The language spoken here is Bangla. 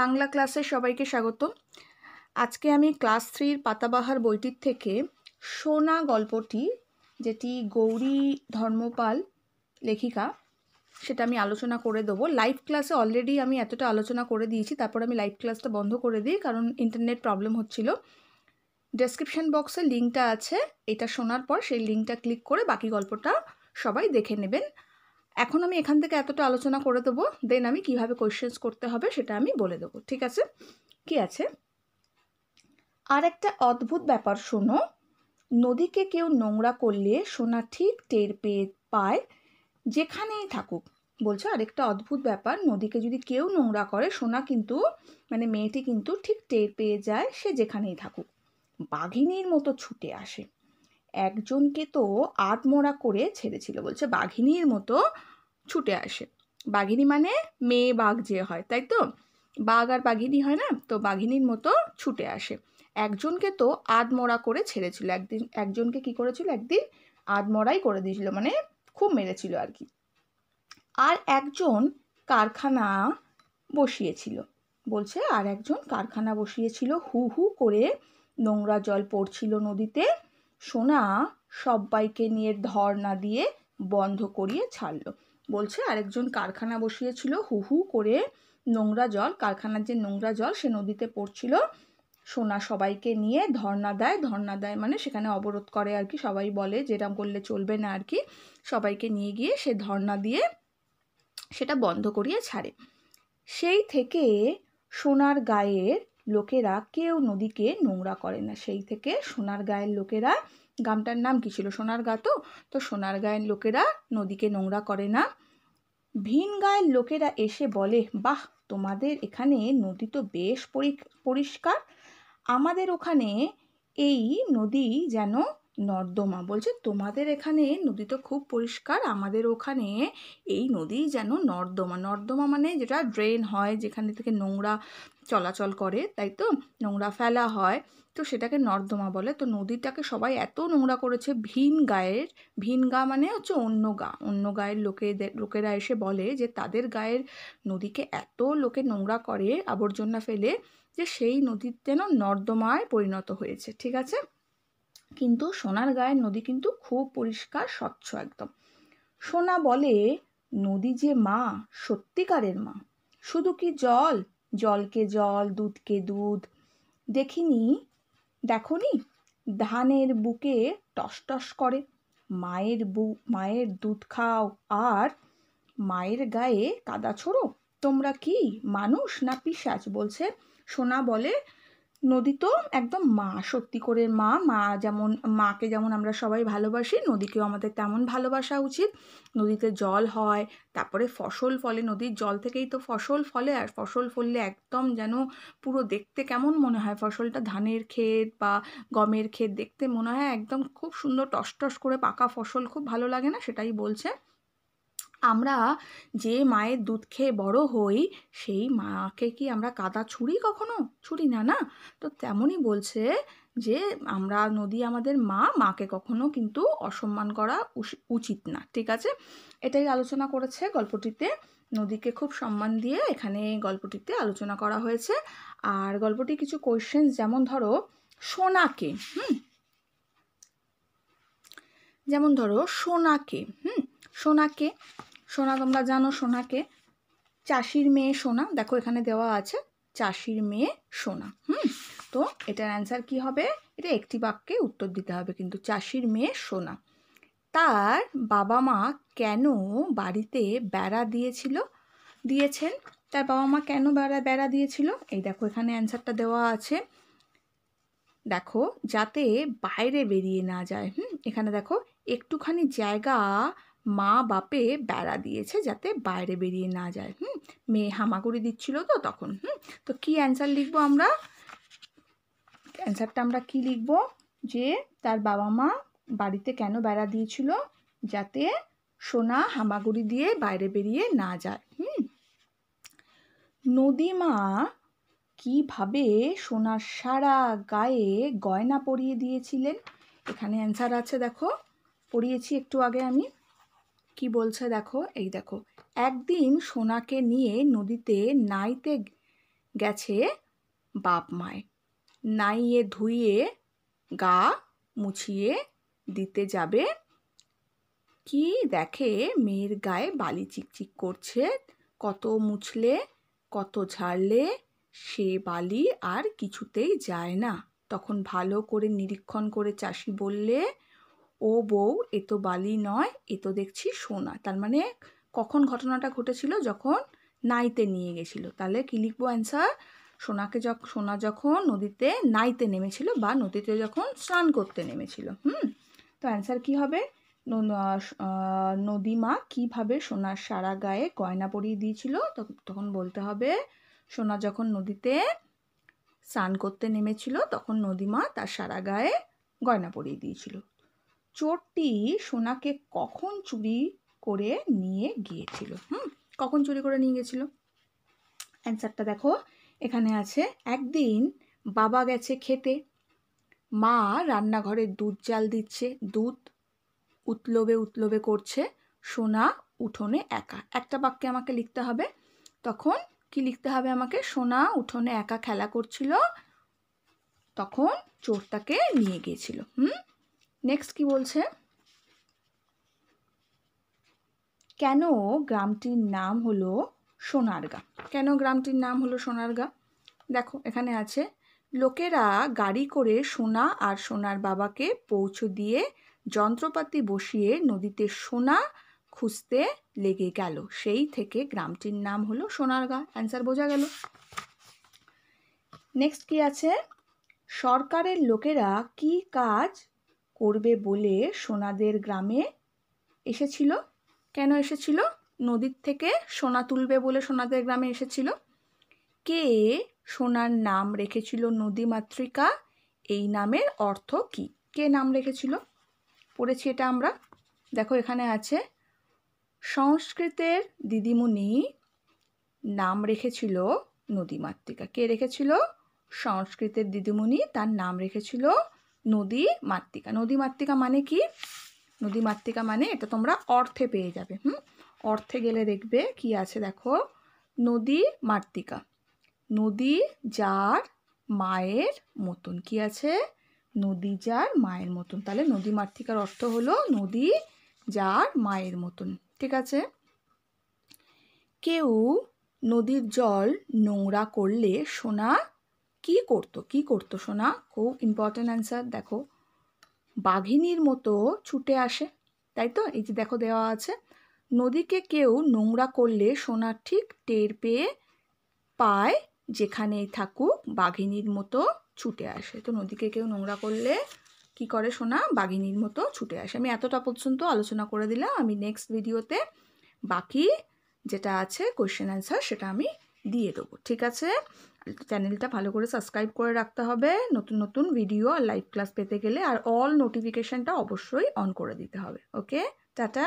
বাংলা ক্লাসে সবাইকে স্বাগত আজকে আমি ক্লাস থ্রির পাতাবাহার বইটির থেকে সোনা গল্পটি যেটি গৌরী ধর্মপাল লেখিকা সেটা আমি আলোচনা করে দেবো লাইভ ক্লাসে অলরেডি আমি এতটা আলোচনা করে দিয়েছি তারপর আমি লাইভ ক্লাসটা বন্ধ করে দিই কারণ ইন্টারনেট প্রবলেম হচ্ছিল ডেসক্রিপশন বক্সে লিঙ্কটা আছে এটা শোনার পর সেই লিঙ্কটা ক্লিক করে বাকি গল্পটা সবাই দেখে নেবেন এখন আমি এখান থেকে এতটা আলোচনা করে দেবো দেন আমি কিভাবে কোয়েশ্চেন্স করতে হবে সেটা আমি বলে দেবো ঠিক আছে কি আছে আর একটা অদ্ভুত ব্যাপার শোনো নদীকে কেউ নোংরা করলে সোনা ঠিক টের পেয়ে পায় যেখানেই থাকুক বলছো আরেকটা অদ্ভুত ব্যাপার নদীকে যদি কেউ নোংরা করে সোনা কিন্তু মানে মেয়েটি কিন্তু ঠিক টের পেয়ে যায় সে যেখানেই থাকুক বাঘিনীর মতো ছুটে আসে একজনকে তো আধমরা করে ছেড়েছিল বলছে বাঘিনীর মতো ছুটে আসে বাঘিনী মানে মেয়ে বাঘ যে হয় তাই তো বাঘ আর বাঘিনী হয় না তো বাঘিনীর মতো ছুটে আসে একজনকে তো আধমরা করে ছেড়েছিল একদিন একজনকে কি করেছিল একদিন আধমরাই করে দিয়েছিল মানে খুব মেরেছিল আর কি আর একজন কারখানা বসিয়েছিল বলছে আর একজন কারখানা বসিয়েছিল হু হু করে নোংরা জল পড়ছিল নদীতে সোনা সবাইকে নিয়ে ধর্না দিয়ে বন্ধ করিয়ে ছাড়ল বলছে আরেকজন কারখানা বসিয়েছিল হুহু করে নোংরা জল কারখানার যে নোংরা জল সে নদীতে পড়ছিল সোনা সবাইকে নিয়ে ধর্না দেয় ধর্না দেয় মানে সেখানে অবরোধ করে আর কি সবাই বলে যেরম করলে চলবে না আর কি সবাইকে নিয়ে গিয়ে সে ধর্না দিয়ে সেটা বন্ধ করিয়ে ছাড়ে সেই থেকে সোনার গায়ের লোকেরা কেউ নদীকে নোংরা করে না সেই থেকে সোনার গায়ের লোকেরা গ্রামটার নাম কী ছিল সোনার গা তো তো সোনার গায়ের লোকেরা নদীকে নোংরা করে না ভিন গায়ের লোকেরা এসে বলে বাহ তোমাদের এখানে নদী তো বেশ পরিষ্কার আমাদের ওখানে এই নদী যেন নর্দমা বলছে তোমাদের এখানে নদী তো খুব পরিষ্কার আমাদের ওখানে এই নদী যেন নর্দমা নর্দমা মানে যেটা ড্রেন হয় যেখানে থেকে নোংরা চলাচল করে তাই তো নোংরা ফেলা হয় তো সেটাকে নর্দমা বলে তো নদীটাকে সবাই এত নোংরা করেছে ভিন গায়ের ভিন গা মানে হচ্ছে অন্য গা অন্য গায়ের লোকেদের লোকেরা এসে বলে যে তাদের গায়ের নদীকে এত লোকে নোংরা করে আবর্জনা ফেলে যে সেই নদীর যেন নর্দমায় পরিণত হয়েছে ঠিক আছে কিন্তু সোনার গায়ের নদী কিন্তু খুব পরিষ্কার স্বচ্ছ একদম সোনা বলে নদী যে মা সত্যিকারের মা শুধু কি জল জলকে জল দুধকে দুধ দেখিনি দেখনি ধানের বুকে টসটস করে মায়ের বু মায়ের দুধ খাও আর মায়ের গায়ে কাদা ছোড়ো তোমরা কি মানুষ না পিসাচ বলছে সোনা বলে নদী তো একদম মা সত্যি করে মা মা যেমন মাকে যেমন আমরা সবাই ভালোবাসি নদীকেও আমাদের তেমন ভালোবাসা উচিত নদীতে জল হয় তারপরে ফসল ফলে নদীর জল থেকেই তো ফসল ফলে আর ফসল ফললে একদম যেন পুরো দেখতে কেমন মনে হয় ফসলটা ধানের ক্ষেত বা গমের ক্ষেত দেখতে মনে হয় একদম খুব সুন্দর টস টস করে পাকা ফসল খুব ভালো লাগে না সেটাই বলছে আমরা যে মায়ের দুধ খেয়ে বড় হই সেই মাকে কি আমরা কাদা ছুরি কখনো ছুরি না না তো তেমনই বলছে যে আমরা নদী আমাদের মা মাকে কখনো কিন্তু অসম্মান করা উচিত না ঠিক আছে এটাই আলোচনা করেছে গল্পটিতে নদীকে খুব সম্মান দিয়ে এখানে গল্পটিতে আলোচনা করা হয়েছে আর গল্পটি কিছু কোয়েশ্চেন যেমন ধরো সোনাকে হুম যেমন ধরো সোনাকে হুম সোনাকে সোনা তোমরা জানো সোনাকে চাষির মেয়ে সোনা দেখো এখানে দেওয়া আছে চাষির মেয়ে সোনা হুম তো এটার অ্যান্সার কি হবে এটা একটি বাক্যে উত্তর দিতে হবে কিন্তু চাষির মেয়ে সোনা তার বাবা মা কেন বাড়িতে বেড়া দিয়েছিল দিয়েছেন তার বাবা মা কেন বেড়া বেড়া দিয়েছিল এই দেখো এখানে অ্যান্সারটা দেওয়া আছে দেখো যাতে বাইরে বেরিয়ে না যায় হুম এখানে দেখো একটুখানি জায়গা মা বাপে বেড়া দিয়েছে যাতে বাইরে বেরিয়ে না যায় হুম মেয়ে হামাগুড়ি দিচ্ছিল তো তখন হুম তো কি অ্যান্সার লিখবো আমরা অ্যান্সারটা আমরা কি লিখব যে তার বাবা মা বাড়িতে কেন বেড়া দিয়েছিল যাতে সোনা হামাগুড়ি দিয়ে বাইরে বেরিয়ে না যায় হুম নদীমা কিভাবে সোনার সারা গায়ে গয়না পরিয়ে দিয়েছিলেন এখানে অ্যান্সার আছে দেখো পড়িয়েছি একটু আগে আমি কি বলছে দেখো এই দেখো একদিন সোনাকে নিয়ে নদীতে নাইতে গেছে বাপ মায় নাইয়ে ধুইয়ে গা মুছিয়ে দিতে যাবে কি দেখে মেয়ের গায়ে বালি চিকচিক করছে কত মুছলে কত ঝাড়লে সে বালি আর কিছুতেই যায় না তখন ভালো করে নিরীক্ষণ করে চাষি বললে ও বউ এ তো বালি নয় এ তো দেখছি সোনা তার মানে কখন ঘটনাটা ঘটেছিল যখন নাইতে নিয়ে গেছিল তাহলে কি লিখবো অ্যান্সার সোনাকে যখন সোনা যখন নদীতে নাইতে নেমেছিল বা নদীতে যখন স্নান করতে নেমেছিল হুম তো অ্যান্সার কি হবে নদীমা কিভাবে সোনার সারা গায়ে গয়না পরিয়ে দিয়েছিল তখন বলতে হবে সোনা যখন নদীতে স্নান করতে নেমেছিল তখন নদীমা তার সারা গায়ে গয়না পরিয়ে দিয়েছিল চোরটি সোনাকে কখন চুরি করে নিয়ে গিয়েছিল হুম কখন চুরি করে নিয়ে গিয়েছিল অ্যান্সারটা দেখো এখানে আছে একদিন বাবা গেছে খেতে মা রান্নাঘরে দুধ জাল দিচ্ছে দুধ উতলবে উতলবে করছে সোনা উঠোনে একা একটা বাক্যে আমাকে লিখতে হবে তখন কি লিখতে হবে আমাকে সোনা উঠোনে একা খেলা করছিল তখন চোরটাকে নিয়ে গিয়েছিল হুম নেক্সট কি বলছে কেন গ্রামটির নাম হলো সোনারগা কেন গ্রামটির নাম হলো সোনারগা দেখো এখানে আছে লোকেরা গাড়ি করে সোনা আর সোনার বাবাকে পৌঁছে দিয়ে যন্ত্রপাতি বসিয়ে নদীতে সোনা খুঁজতে লেগে গেল সেই থেকে গ্রামটির নাম হলো সোনারগা অ্যান্সার বোঝা গেল নেক্সট কি আছে সরকারের লোকেরা কি কাজ করবে বলে সোনাদের গ্রামে এসেছিল কেন এসেছিল নদীর থেকে সোনা তুলবে বলে সোনাদের গ্রামে এসেছিল কে সোনার নাম রেখেছিল নদী মাতৃকা এই নামের অর্থ কি কে নাম রেখেছিল পড়েছি এটা আমরা দেখো এখানে আছে সংস্কৃতের দিদিমণি নাম রেখেছিল নদী মাতৃকা কে রেখেছিল সংস্কৃতের দিদিমণি তার নাম রেখেছিল নদী মাতৃকা নদী মাতৃকা মানে কি নদী মাতৃকা মানে এটা তোমরা অর্থে পেয়ে যাবে হুম অর্থে গেলে দেখবে কি আছে দেখো নদী মাতৃকা নদী যার মায়ের মতন কি আছে নদী যার মায়ের মতন তাহলে নদী মাতৃকার অর্থ হলো নদী যার মায়ের মতন ঠিক আছে কেউ নদীর জল নোংরা করলে সোনা কি করতো কি করতো সোনা খুব ইম্পর্টেন্ট অ্যান্সার দেখো বাঘিনীর মতো ছুটে আসে তাই তো এই যে দেখো দেওয়া আছে নদীকে কেউ নোংরা করলে সোনা ঠিক টের পেয়ে পায় যেখানেই থাকুক বাঘিনীর মতো ছুটে আসে তো নদীকে কেউ নোংরা করলে কি করে সোনা বাঘিনীর মতো ছুটে আসে আমি এতটা পর্যন্ত আলোচনা করে দিলাম আমি নেক্সট ভিডিওতে বাকি যেটা আছে কোয়েশ্চেন অ্যান্সার সেটা আমি দিয়ে দেবো ঠিক আছে চ্যানেলটা ভালো করে সাবস্ক্রাইব করে রাখতে হবে নতুন নতুন ভিডিও আর লাইভ ক্লাস পেতে গেলে আর অল নোটিফিকেশানটা অবশ্যই অন করে দিতে হবে ওকে টাটা